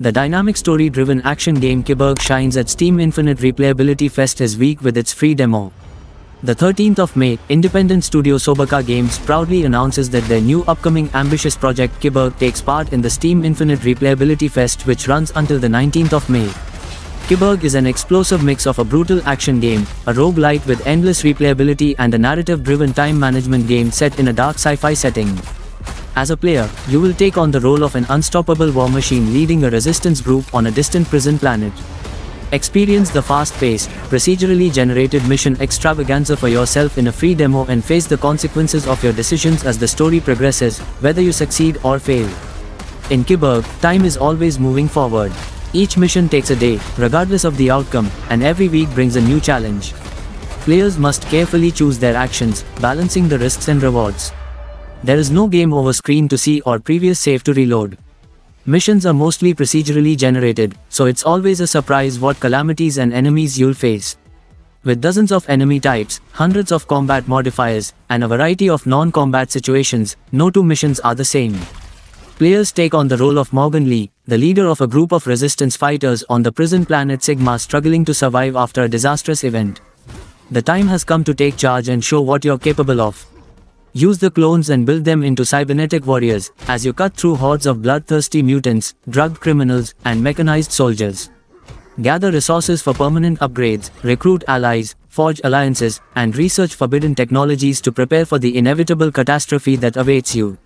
The dynamic story-driven action game Kiberg shines at Steam Infinite Replayability Fest this week with its free demo. The 13th of May, independent studio Sobaka Games proudly announces that their new upcoming ambitious project Kiberg takes part in the Steam Infinite Replayability Fest which runs until the 19th of May. Kiberg is an explosive mix of a brutal action game, a roguelite with endless replayability and a narrative-driven time management game set in a dark sci-fi setting. As a player, you will take on the role of an unstoppable war machine leading a resistance group on a distant prison planet. Experience the fast-paced, procedurally generated mission extravaganza for yourself in a free demo and face the consequences of your decisions as the story progresses, whether you succeed or fail. In Kiberg, time is always moving forward. Each mission takes a day, regardless of the outcome, and every week brings a new challenge. Players must carefully choose their actions, balancing the risks and rewards. There is no game over screen to see or previous save to reload. Missions are mostly procedurally generated, so it's always a surprise what calamities and enemies you'll face. With dozens of enemy types, hundreds of combat modifiers, and a variety of non-combat situations, no two missions are the same. Players take on the role of Morgan Lee, the leader of a group of resistance fighters on the prison planet Sigma struggling to survive after a disastrous event. The time has come to take charge and show what you're capable of. Use the clones and build them into cybernetic warriors, as you cut through hordes of bloodthirsty mutants, drugged criminals, and mechanized soldiers. Gather resources for permanent upgrades, recruit allies, forge alliances, and research forbidden technologies to prepare for the inevitable catastrophe that awaits you.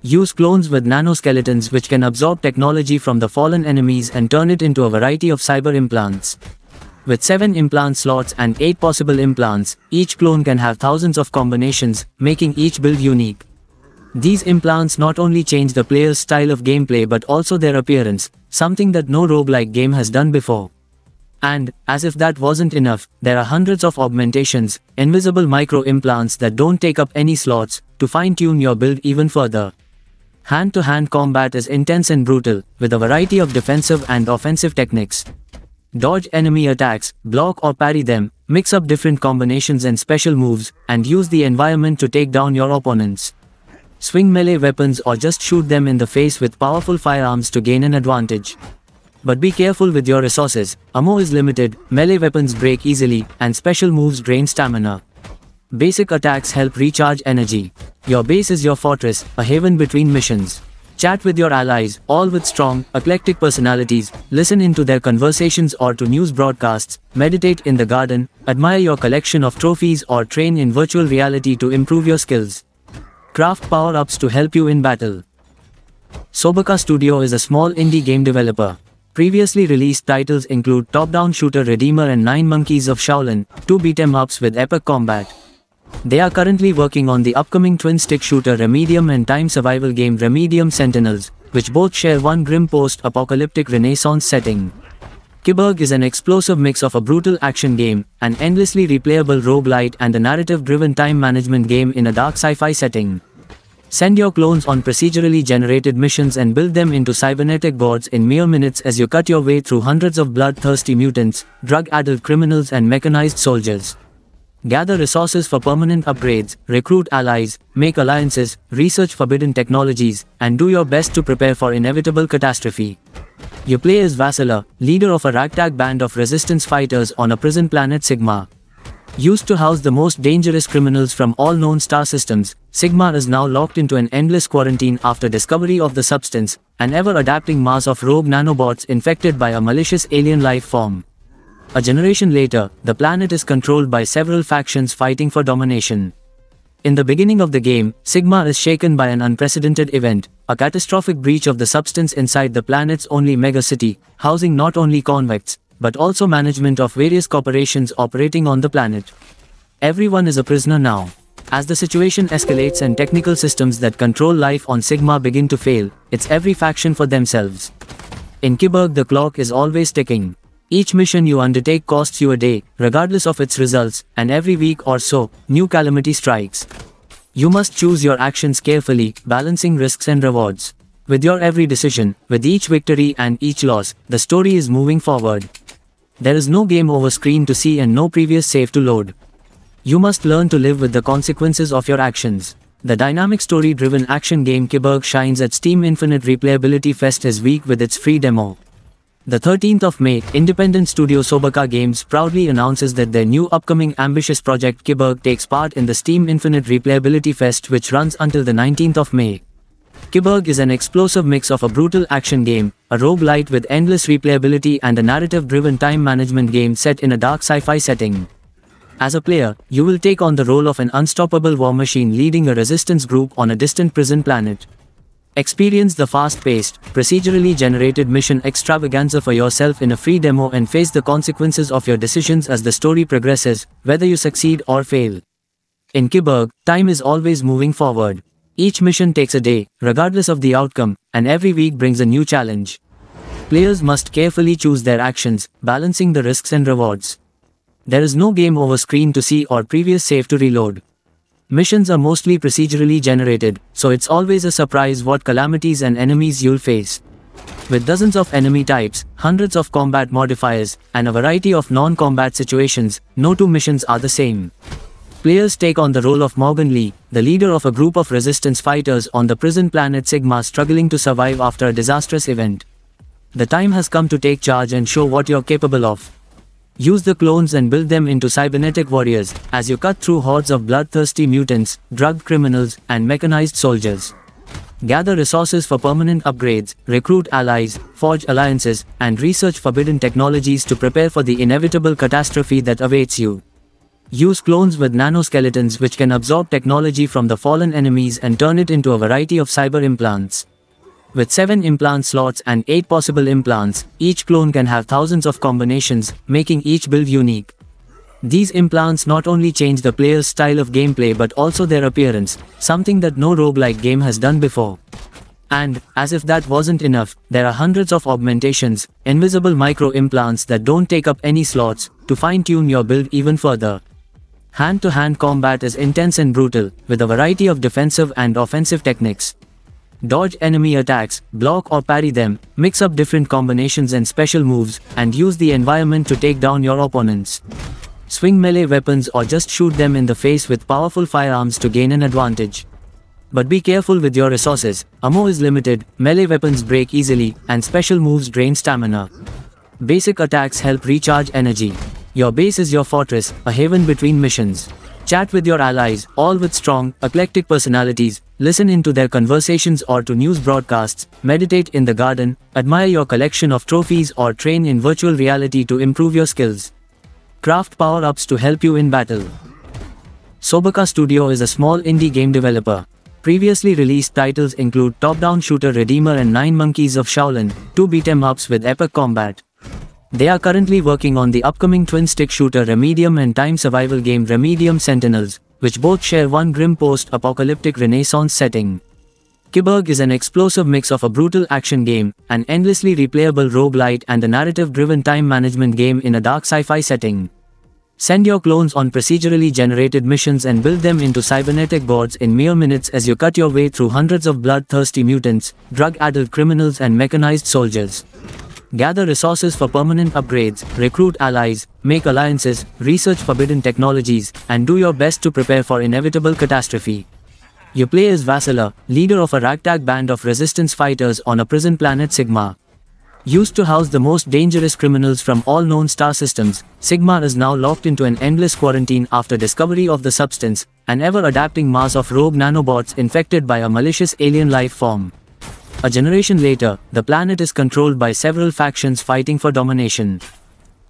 Use clones with nanoskeletons which can absorb technology from the fallen enemies and turn it into a variety of cyber implants. With 7 implant slots and 8 possible implants, each clone can have thousands of combinations, making each build unique. These implants not only change the player's style of gameplay but also their appearance, something that no roguelike game has done before. And, as if that wasn't enough, there are hundreds of augmentations, invisible micro-implants that don't take up any slots, to fine-tune your build even further. Hand-to-hand -hand combat is intense and brutal, with a variety of defensive and offensive techniques dodge enemy attacks, block or parry them, mix up different combinations and special moves, and use the environment to take down your opponents. Swing melee weapons or just shoot them in the face with powerful firearms to gain an advantage. But be careful with your resources, ammo is limited, melee weapons break easily, and special moves drain stamina. Basic attacks help recharge energy. Your base is your fortress, a haven between missions chat with your allies, all with strong, eclectic personalities, listen into their conversations or to news broadcasts, meditate in the garden, admire your collection of trophies or train in virtual reality to improve your skills. Craft power-ups to help you in battle. Sobaka Studio is a small indie game developer. Previously released titles include top-down shooter Redeemer and Nine Monkeys of Shaolin, two beat-em-ups with epic combat, they are currently working on the upcoming twin-stick shooter Remedium and time survival game Remedium Sentinels, which both share one grim post-apocalyptic renaissance setting. Kiberg is an explosive mix of a brutal action game, an endlessly replayable roguelite and a narrative-driven time management game in a dark sci-fi setting. Send your clones on procedurally generated missions and build them into cybernetic boards in mere minutes as you cut your way through hundreds of bloodthirsty mutants, drug-addled criminals and mechanized soldiers gather resources for permanent upgrades, recruit allies, make alliances, research forbidden technologies, and do your best to prepare for inevitable catastrophe. You play as Vassila, leader of a ragtag band of resistance fighters on a prison planet Sigma. Used to house the most dangerous criminals from all known star systems, Sigma is now locked into an endless quarantine after discovery of the substance, an ever-adapting mass of rogue nanobots infected by a malicious alien life form. A generation later, the planet is controlled by several factions fighting for domination. In the beginning of the game, Sigma is shaken by an unprecedented event, a catastrophic breach of the substance inside the planet's only megacity, housing not only convicts, but also management of various corporations operating on the planet. Everyone is a prisoner now. As the situation escalates and technical systems that control life on Sigma begin to fail, it's every faction for themselves. In Kiberg the clock is always ticking. Each mission you undertake costs you a day, regardless of its results, and every week or so, new calamity strikes. You must choose your actions carefully, balancing risks and rewards. With your every decision, with each victory and each loss, the story is moving forward. There is no game over screen to see and no previous save to load. You must learn to live with the consequences of your actions. The dynamic story-driven action game Kiberg shines at Steam Infinite Replayability Fest is weak with its free demo. The 13th of May, independent studio Sobaka Games proudly announces that their new upcoming ambitious project Kiberg takes part in the Steam Infinite Replayability Fest which runs until the 19th of May. Kiberg is an explosive mix of a brutal action game, a roguelite with endless replayability and a narrative-driven time management game set in a dark sci-fi setting. As a player, you will take on the role of an unstoppable war machine leading a resistance group on a distant prison planet. Experience the fast-paced, procedurally generated mission extravaganza for yourself in a free demo and face the consequences of your decisions as the story progresses, whether you succeed or fail. In Kiberg, time is always moving forward. Each mission takes a day, regardless of the outcome, and every week brings a new challenge. Players must carefully choose their actions, balancing the risks and rewards. There is no game over screen to see or previous save to reload. Missions are mostly procedurally generated, so it's always a surprise what calamities and enemies you'll face. With dozens of enemy types, hundreds of combat modifiers, and a variety of non-combat situations, no two missions are the same. Players take on the role of Morgan Lee, the leader of a group of resistance fighters on the prison planet Sigma struggling to survive after a disastrous event. The time has come to take charge and show what you're capable of. Use the clones and build them into cybernetic warriors, as you cut through hordes of bloodthirsty mutants, drug criminals, and mechanized soldiers. Gather resources for permanent upgrades, recruit allies, forge alliances, and research forbidden technologies to prepare for the inevitable catastrophe that awaits you. Use clones with nanoskeletons which can absorb technology from the fallen enemies and turn it into a variety of cyber implants. With 7 implant slots and 8 possible implants, each clone can have thousands of combinations, making each build unique. These implants not only change the player's style of gameplay but also their appearance, something that no roguelike game has done before. And, as if that wasn't enough, there are hundreds of augmentations, invisible micro-implants that don't take up any slots, to fine-tune your build even further. Hand-to-hand -hand combat is intense and brutal, with a variety of defensive and offensive techniques dodge enemy attacks, block or parry them, mix up different combinations and special moves, and use the environment to take down your opponents. Swing melee weapons or just shoot them in the face with powerful firearms to gain an advantage. But be careful with your resources, ammo is limited, melee weapons break easily, and special moves drain stamina. Basic attacks help recharge energy. Your base is your fortress, a haven between missions. Chat with your allies, all with strong, eclectic personalities, listen into their conversations or to news broadcasts, meditate in the garden, admire your collection of trophies or train in virtual reality to improve your skills. Craft power-ups to help you in battle. Sobaka Studio is a small indie game developer. Previously released titles include top-down shooter Redeemer and Nine Monkeys of Shaolin, two beat-em-ups with epic combat. They are currently working on the upcoming twin-stick shooter Remedium and time survival game Remedium Sentinels, which both share one grim post-apocalyptic renaissance setting. Kiberg is an explosive mix of a brutal action game, an endlessly replayable roguelite and a narrative-driven time management game in a dark sci-fi setting. Send your clones on procedurally generated missions and build them into cybernetic boards in mere minutes as you cut your way through hundreds of bloodthirsty mutants, drug-addled criminals and mechanized soldiers gather resources for permanent upgrades, recruit allies, make alliances, research forbidden technologies, and do your best to prepare for inevitable catastrophe. You play as Vassila, leader of a ragtag band of resistance fighters on a prison planet Sigma. Used to house the most dangerous criminals from all known star systems, Sigma is now locked into an endless quarantine after discovery of the substance, an ever-adapting mass of rogue nanobots infected by a malicious alien life form. A generation later, the planet is controlled by several factions fighting for domination.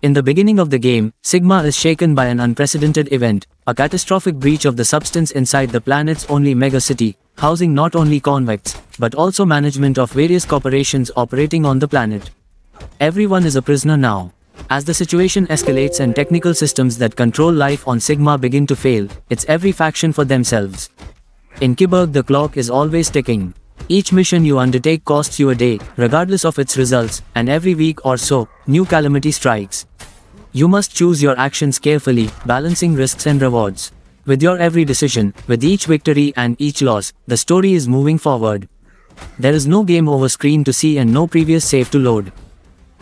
In the beginning of the game, Sigma is shaken by an unprecedented event, a catastrophic breach of the substance inside the planet's only megacity, housing not only convicts, but also management of various corporations operating on the planet. Everyone is a prisoner now. As the situation escalates and technical systems that control life on Sigma begin to fail, it's every faction for themselves. In Kiberg the clock is always ticking. Each mission you undertake costs you a day, regardless of its results, and every week or so, new calamity strikes. You must choose your actions carefully, balancing risks and rewards. With your every decision, with each victory and each loss, the story is moving forward. There is no game over screen to see and no previous save to load.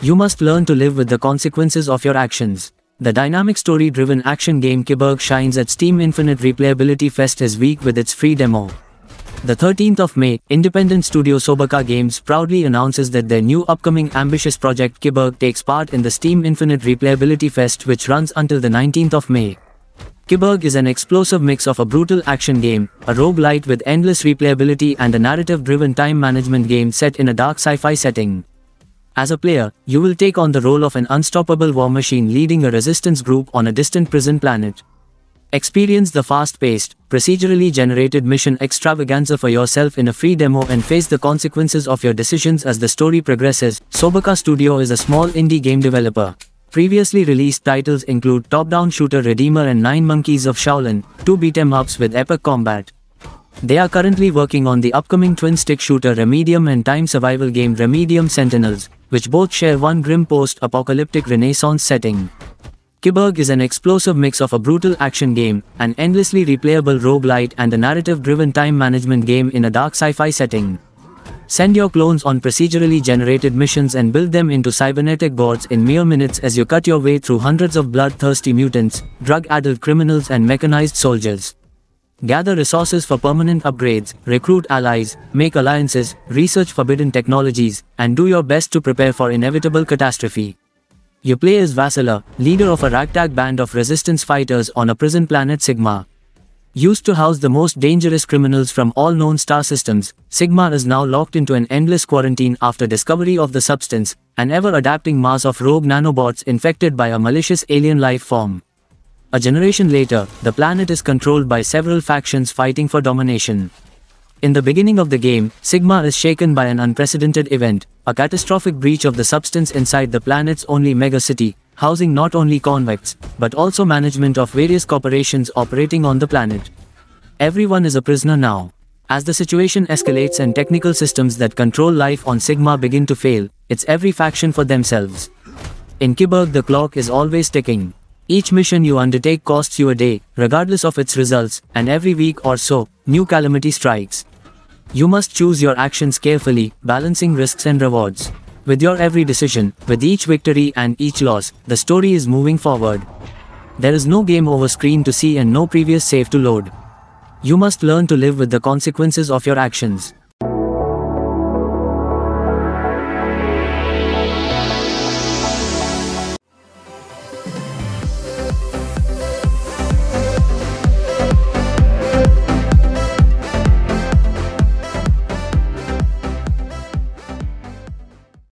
You must learn to live with the consequences of your actions. The dynamic story-driven action game Kiberg shines at Steam Infinite Replayability Fest is weak with its free demo. The 13th of May, independent studio Sobaka Games proudly announces that their new upcoming ambitious project Kiberg takes part in the Steam Infinite Replayability Fest which runs until the 19th of May. Kiberg is an explosive mix of a brutal action game, a roguelite with endless replayability and a narrative-driven time management game set in a dark sci-fi setting. As a player, you will take on the role of an unstoppable war machine leading a resistance group on a distant prison planet. Experience the fast-paced, procedurally generated mission extravaganza for yourself in a free demo and face the consequences of your decisions as the story progresses. Sobaka Studio is a small indie game developer. Previously released titles include top-down shooter Redeemer and Nine Monkeys of Shaolin, two beat 'em ups with epic combat. They are currently working on the upcoming twin-stick shooter Remedium and time survival game Remedium Sentinels, which both share one grim post-apocalyptic renaissance setting. Kiberg is an explosive mix of a brutal action game, an endlessly replayable roguelite and a narrative-driven time management game in a dark sci-fi setting. Send your clones on procedurally generated missions and build them into cybernetic boards in mere minutes as you cut your way through hundreds of bloodthirsty mutants, drug-addled criminals and mechanized soldiers. Gather resources for permanent upgrades, recruit allies, make alliances, research forbidden technologies, and do your best to prepare for inevitable catastrophe. You play as Vassila, leader of a ragtag band of resistance fighters on a prison planet Sigma. Used to house the most dangerous criminals from all known star systems, Sigma is now locked into an endless quarantine after discovery of the substance, an ever-adapting mass of rogue nanobots infected by a malicious alien life form. A generation later, the planet is controlled by several factions fighting for domination. In the beginning of the game, Sigma is shaken by an unprecedented event, a catastrophic breach of the substance inside the planet's only megacity, housing not only convicts, but also management of various corporations operating on the planet. Everyone is a prisoner now. As the situation escalates and technical systems that control life on Sigma begin to fail, it's every faction for themselves. In Kiberg the clock is always ticking. Each mission you undertake costs you a day, regardless of its results, and every week or so, new calamity strikes. You must choose your actions carefully, balancing risks and rewards. With your every decision, with each victory and each loss, the story is moving forward. There is no game over screen to see and no previous save to load. You must learn to live with the consequences of your actions.